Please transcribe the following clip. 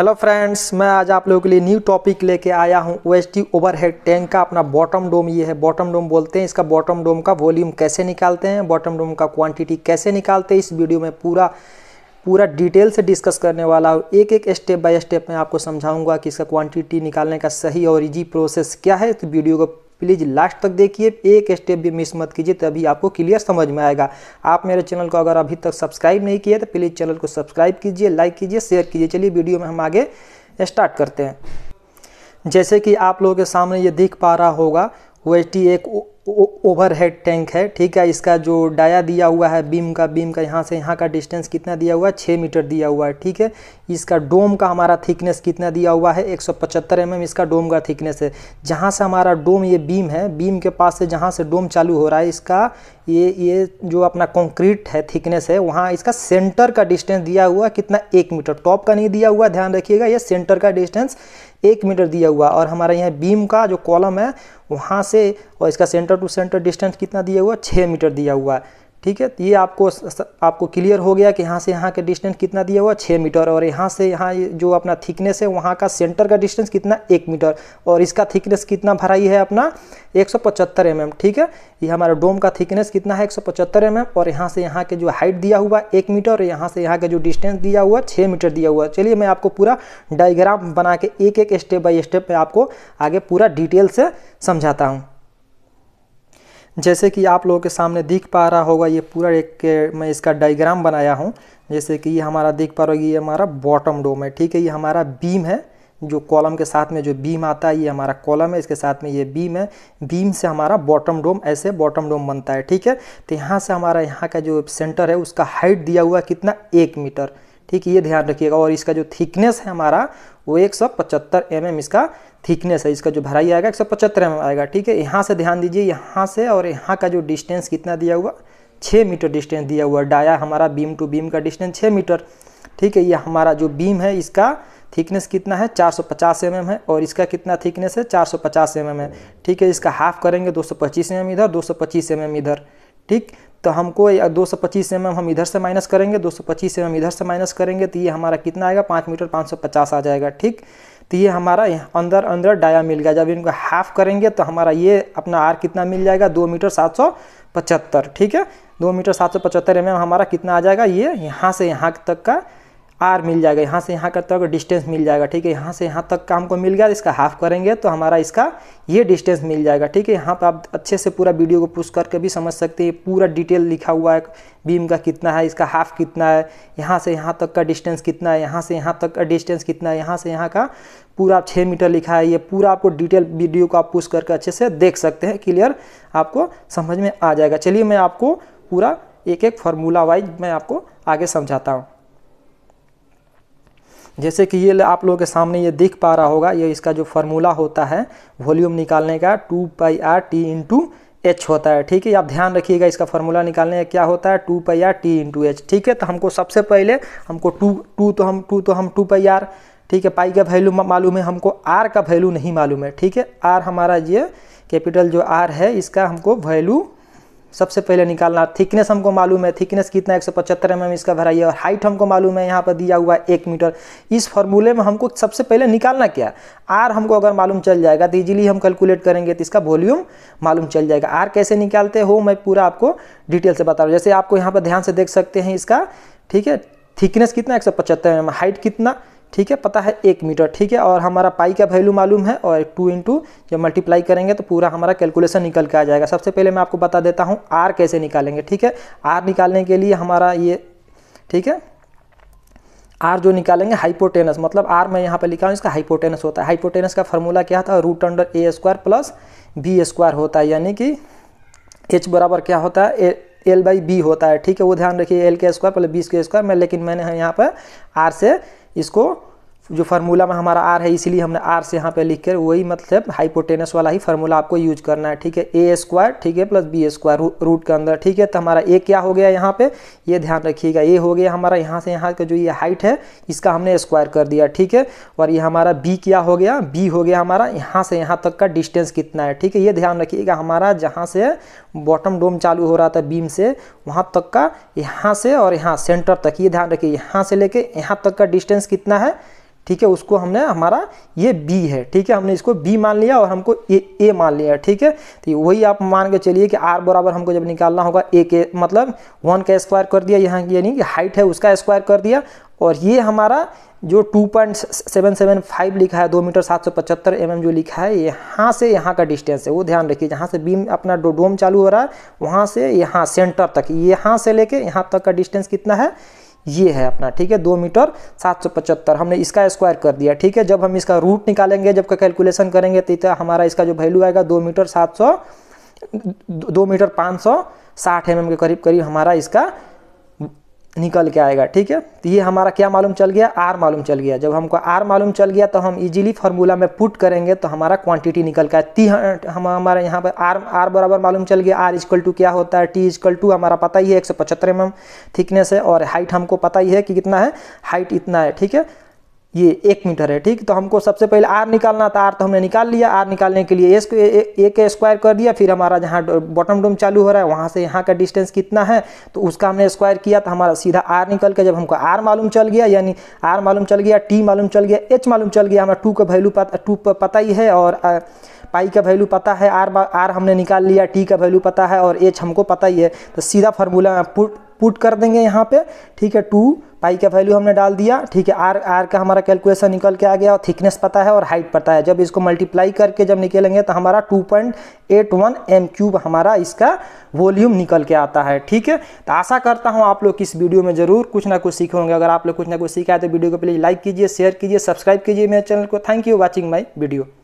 Hello friends मैं आज आप लोगों के लिए न्यू टॉपिक लेके आया हूँ O S T overhead tank का अपना बॉटम डोम ये है बॉटम डोम बोलते हैं इसका बॉटम डोम का वॉल्यूम कैसे निकालते हैं बॉटम डोम का क्वांटिटी कैसे निकालते हैं इस वीडियो में पूरा पूरा डिटेल से डिस्कस करने वाला हूँ एक एक स्टेप बाय स्टेप मैं आपको समझाऊंगा कि इसका क्वांटिटी निकालने का सही और इजी प्रोसेस क्या है तो वीडियो को प्लीज़ लास्ट तक देखिए एक स्टेप भी मिस मत कीजिए तभी आपको क्लियर समझ में आएगा आप मेरे चैनल को अगर अभी तक सब्सक्राइब नहीं किया तो प्लीज़ चैनल को सब्सक्राइब कीजिए लाइक कीजिए शेयर कीजिए चलिए वीडियो में हम आगे स्टार्ट करते हैं जैसे कि आप लोगों के सामने ये दिख पा रहा होगा ओ एक ओवरहेड टैंक है ठीक है इसका जो डाया दिया हुआ है बीम का बीम का यहाँ से यहाँ का डिस्टेंस कितना दिया हुआ है छः मीटर दिया हुआ है ठीक है इसका डोम का हमारा थिकनेस कितना दिया हुआ है 175 सौ mm इसका डोम का थिकनेस है जहाँ से हमारा डोम ये बीम है बीम के पास से जहाँ से डोम चालू हो रहा है इसका ये ये जो अपना कॉन्क्रीट है थिकनेस है वहाँ इसका सेंटर का डिस्टेंस दिया हुआ कितना एक मीटर टॉप का नहीं दिया हुआ ध्यान रखिएगा ये सेंटर का डिस्टेंस एक मीटर दिया हुआ और हमारे यहाँ बीम का जो कॉलम है वहाँ से और इसका सेंटर टू सेंटर डिस्टेंस कितना दिया हुआ छः मीटर दिया हुआ है ठीक है तो ये आपको आपको क्लियर हो गया कि यहाँ से यहाँ का डिस्टेंस कितना दिया हुआ छः मीटर और यहाँ से यहाँ जो अपना थिकनेस है वहाँ का सेंटर का डिस्टेंस कितना एक मीटर और इसका थिकनेस कितना भराई है अपना 175 सौ mm, ठीक है ये हमारा डोम का थिकनेस कितना है 175 सौ mm, और यहाँ से यहाँ के जो हाइट दिया हुआ एक मीटर और यहाँ से यहाँ का जो डिस्टेंस दिया हुआ छः मीटर दिया हुआ चलिए मैं आपको पूरा डाइग्राम बना के एक एक स्टेप बाई स्टेप मैं आपको आगे पूरा डिटेल से समझाता हूँ जैसे कि आप लोगों के सामने दिख पा रहा होगा ये पूरा एक मैं इसका डायग्राम बनाया हूँ जैसे कि ये हमारा दिख पा रहा होगा ये हमारा बॉटम डोम है ठीक है ये हमारा बीम है जो कॉलम के साथ में जो बीम आता है ये हमारा कॉलम है इसके साथ में ये बीम है बीम से हमारा बॉटम डोम ऐसे बॉटम डोम बनता है ठीक है तो यहाँ से हमारा यहाँ का जो सेंटर है उसका हाइट दिया हुआ कितना एक मीटर ठीक है ये ध्यान रखिएगा और इसका जो थिकनेस है हमारा वो एक सौ पचहत्तर एम mm एम इसका थिकनेस है इसका जो भराई आएगा एक सौ पचहत्तर एम mm एम आएगा ठीक है यहाँ से ध्यान दीजिए यहाँ से और यहाँ का जो डिस्टेंस कितना दिया हुआ छः मीटर डिस्टेंस दिया हुआ डाया हमारा बीम टू बीम का डिस्टेंस छः मीटर ठीक है ये हमारा जो बीम है इसका थिकनेस कितना है 450 सौ mm है और इसका कितना थिकनेस है 450 सौ mm है ठीक है इसका हाफ करेंगे 225 सौ mm इधर 225 सौ mm इधर ठीक तो हमको दो सौ पच्चीस एम हम इधर से माइनस करेंगे दो सौ पच्चीस एम इधर से माइनस करेंगे तो ये हमारा कितना आएगा पाँच मीटर पाँच सौ पचास आ जाएगा ठीक तो ये हमारा अंदर अंदर डाया मिल गया जब इनको हाफ करेंगे तो हमारा ये अपना आर कितना मिल जाएगा दो मीटर सात सौ पचहत्तर ठीक है दो मीटर सात सौ पचहत्तर एम mm हमारा कितना आ जाएगा ये यहाँ से यहाँ तक का आर मिल जाएगा यहाँ से यहाँ का तक डिस्टेंस मिल जाएगा ठीक है यहाँ से यहाँ तक का हमको मिल गया तो इसका हाफ करेंगे तो हमारा इसका ये डिस्टेंस मिल जाएगा ठीक है यहाँ पर आप अच्छे से पूरा वीडियो को पुश करके भी समझ सकते हैं पूरा डिटेल लिखा हुआ है बीम का कितना है इसका हाफ कितना है यहाँ से यहाँ तक का डिस्टेंस कितना है यहाँ से यहाँ तक का डिस्टेंस कितना है यहाँ से यहाँ का पूरा आप छः मीटर लिखा है ये पूरा आपको डिटेल वीडियो को आप पुश करके अच्छे से देख सकते हैं क्लियर आपको समझ में आ जाएगा चलिए मैं आपको पूरा एक एक फार्मूला वाइज मैं आपको आगे समझाता हूँ जैसे कि ये आप लोगों के सामने ये दिख पा रहा होगा ये इसका जो फार्मूला होता है वॉल्यूम निकालने का two pi R T into H होता है ठीक है आप ध्यान रखिएगा इसका फार्मूला निकालने का क्या होता है two pi R T into H ठीक है तो हमको सबसे पहले हमको टू टू तो हम टू तो हम टू पाई आर ठीक है पाई का वैल्यू मालूम है हमको आर का वैल्यू नहीं मालूम है ठीक है आर हमारा ये कैपिटल जो आर है इसका हमको वैल्यू सबसे पहले निकालना थिकनेस हमको मालूम है थिकनेस कितना एक सौ पचहत्तर एम mm एम इसका भराइए और हाइट हमको मालूम है यहाँ पर दिया हुआ है एक मीटर इस फॉर्मूले में हमको सबसे पहले निकालना क्या आर हमको अगर मालूम चल जाएगा तो इजीली हम कैलकुलेट करेंगे तो इसका वॉल्यूम मालूम चल जाएगा आर कैसे निकालते हो मैं पूरा आपको डिटेल से बता रहा हूँ जैसे आपको यहाँ पर ध्यान से देख सकते हैं इसका ठीक है थिकनेस कितना एक सौ पचहत्तर एम mm। हाइट कितना ठीक है पता है एक मीटर ठीक है और हमारा पाई का वैल्यू मालूम है और टू इंटू जब मल्टीप्लाई करेंगे तो पूरा हमारा कैलकुलेशन निकल के आ जाएगा सबसे पहले मैं आपको बता देता हूँ आर कैसे निकालेंगे ठीक है आर निकालने के लिए हमारा ये ठीक है आर जो निकालेंगे हाइपोटेनस मतलब आर मैं यहाँ पर लिखा हूँ इसका हाइपोटेनस होता है हाइपोटेनस का फॉर्मूला क्या था root under A square plus B square होता है यानी कि एच बराबर क्या होता है ए एल बाई बी होता है ठीक है वो ध्यान रखिए एल के स्क्वायर प्लस बीस के स्क्वायर में लेकिन मैंने यहाँ पर आर से इसको जो फार्मूला में हमारा आर है इसीलिए हमने आर से यहाँ पे लिख कर वही मतलब हाइपोटेनस वाला ही फार्मूला आपको यूज करना है ठीक है ए स्क्वायर ठीक है प्लस बी स्क्वायर रू, रूट के अंदर ठीक है तो हमारा ए क्या हो गया यहाँ पे ये ध्यान रखिएगा ये हो गया हमारा यहाँ से यहाँ का जो ये हाइट है इसका हमने स्क्वायर कर दिया ठीक है और ये हमारा बी क्या हो गया बी हो गया हमारा यहाँ से यहाँ तक का डिस्टेंस कितना है ठीक है ये ध्यान रखिएगा हमारा जहाँ से बॉटम डोम चालू हो रहा था बीम से वहाँ तक का यहाँ से और यहाँ सेंटर तक ये ध्यान रखिए यहाँ से लेके यहाँ तक का डिस्टेंस कितना है ठीक है उसको हमने हमारा ये बी है ठीक है हमने इसको बी मान लिया और हमको ए ए मान लिया ठीक है तो वही आप मान के चलिए कि आर बराबर हमको जब निकालना होगा ए के मतलब वन का स्क्वायर कर दिया यहाँ यानी कि हाइट है उसका स्क्वायर कर दिया और ये हमारा जो 2.775 लिखा है दो मीटर सात सौ पचहत्तर एम जो लिखा है यहाँ से यहाँ का डिस्टेंस है वो ध्यान रखिए जहाँ से बीम अपना डो डोम चालू हो रहा है वहाँ से यहाँ सेंटर तक यहाँ से लेके यहाँ तक का डिस्टेंस कितना है ये है अपना ठीक है दो मीटर सात सौ पचहत्तर हमने इसका स्क्वायर कर दिया ठीक है जब हम इसका रूट निकालेंगे जब कैलकुलेशन करेंगे तो हमारा इसका जो वैल्यू आएगा दो मीटर सात सौ दो मीटर पाँच सौ साठ एम एम के करीब करीब हमारा इसका निकल के आएगा ठीक है तो ये हमारा क्या मालूम चल गया आर मालूम चल गया जब हमको आर मालूम चल गया तो हम इजीली फार्मूला में पुट करेंगे तो हमारा क्वांटिटी निकल का ती हम हमारे यहाँ पर आर आर बराबर मालूम चल गया आर इजकल टू क्या होता है टी इजकल टू हमारा पता ही है एक सौ पचहत्तर एम एम थिकनेस है और हाइट हमको पता ही है कि कितना है हाइट इतना है ठीक है ये एक मीटर है ठीक तो हमको सबसे पहले आर निकालना था आर तो हमने निकाल लिया आर निकालने के लिए एस को ए के स्क्वायर कर दिया फिर हमारा जहाँ बॉटम डोम चालू हो रहा है वहाँ से यहाँ का डिस्टेंस कितना है तो उसका हमने स्क्वायर किया तो हमारा सीधा आर निकल के जब हमको आर मालूम चल गया यानी आर मालूम चल गया टी मालूम चल गया एच मालूम चल गया हमारा टू का वैल्यू पता टू पता ही है और पाई का वैल्यू पता है आर आर हमने निकाल लिया टी का वैल्यू पता है और एच हमको पता ही है तो सीधा फार्मूला पुट पुट कर देंगे यहाँ पे ठीक है टू पाई का वैल्यू हमने डाल दिया ठीक है आर आर का हमारा कैलकुलेशन निकल के आ गया और थिकनेस पता है और हाइट पता है जब इसको मल्टीप्लाई करके जब निकलेंगे तो हमारा 2.81 एम क्यूब हमारा इसका वॉल्यूम निकल के आता है ठीक है तो आशा करता हूँ आप लोग इस वीडियो में ज़रूर कुछ ना कुछ सीखे होंगे अगर आप लोग कुछ ना कुछ सीखा है तो वीडियो को प्लीज़ लाइक कीजिए शेयर कीजिए सब्सक्राइब कीजिए मेरे चैनल को thank you watching my video